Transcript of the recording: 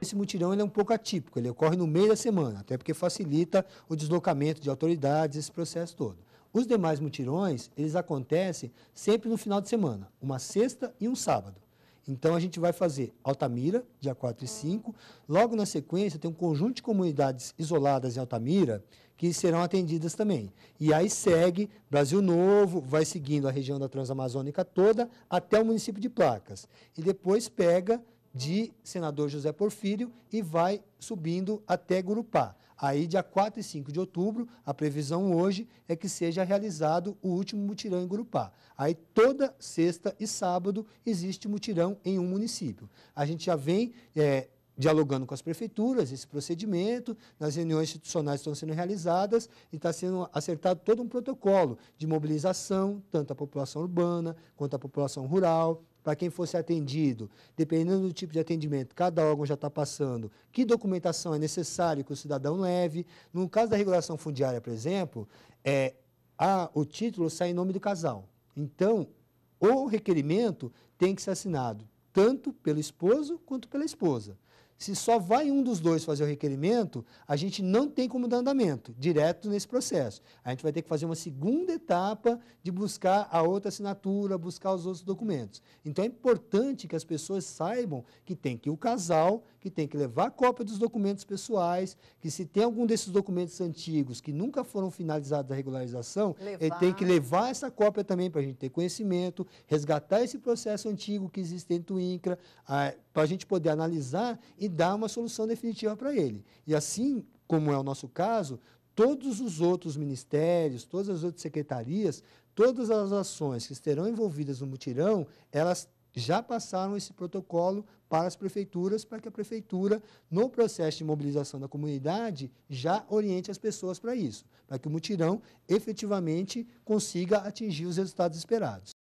Esse mutirão ele é um pouco atípico, ele ocorre no meio da semana, até porque facilita o deslocamento de autoridades, esse processo todo. Os demais mutirões, eles acontecem sempre no final de semana, uma sexta e um sábado. Então, a gente vai fazer Altamira, dia 4 e 5. Logo na sequência, tem um conjunto de comunidades isoladas em Altamira que serão atendidas também. E aí segue Brasil Novo, vai seguindo a região da Transamazônica toda até o município de Placas. E depois pega de senador José Porfírio e vai subindo até Gurupá. Aí, dia 4 e 5 de outubro, a previsão hoje é que seja realizado o último mutirão em Gurupá. Aí, toda sexta e sábado, existe mutirão em um município. A gente já vem é, dialogando com as prefeituras esse procedimento, nas reuniões institucionais estão sendo realizadas e está sendo acertado todo um protocolo de mobilização, tanto a população urbana quanto a população rural, para quem fosse atendido, dependendo do tipo de atendimento, cada órgão já está passando, que documentação é necessária que o cidadão leve. No caso da regulação fundiária, por exemplo, é, a, o título sai em nome do casal. Então, o requerimento tem que ser assinado tanto pelo esposo quanto pela esposa. Se só vai um dos dois fazer o requerimento, a gente não tem como dar andamento direto nesse processo. A gente vai ter que fazer uma segunda etapa de buscar a outra assinatura, buscar os outros documentos. Então é importante que as pessoas saibam que tem que ir o casal, que tem que levar cópia dos documentos pessoais, que se tem algum desses documentos antigos que nunca foram finalizados da regularização, levar. ele tem que levar essa cópia também para a gente ter conhecimento, resgatar esse processo antigo que existe dentro do INCRA, para a gente poder analisar e dar uma solução definitiva para ele. E assim, como é o nosso caso, todos os outros ministérios, todas as outras secretarias, todas as ações que estarão envolvidas no mutirão, elas já passaram esse protocolo para as prefeituras, para que a prefeitura, no processo de mobilização da comunidade, já oriente as pessoas para isso, para que o mutirão efetivamente consiga atingir os resultados esperados.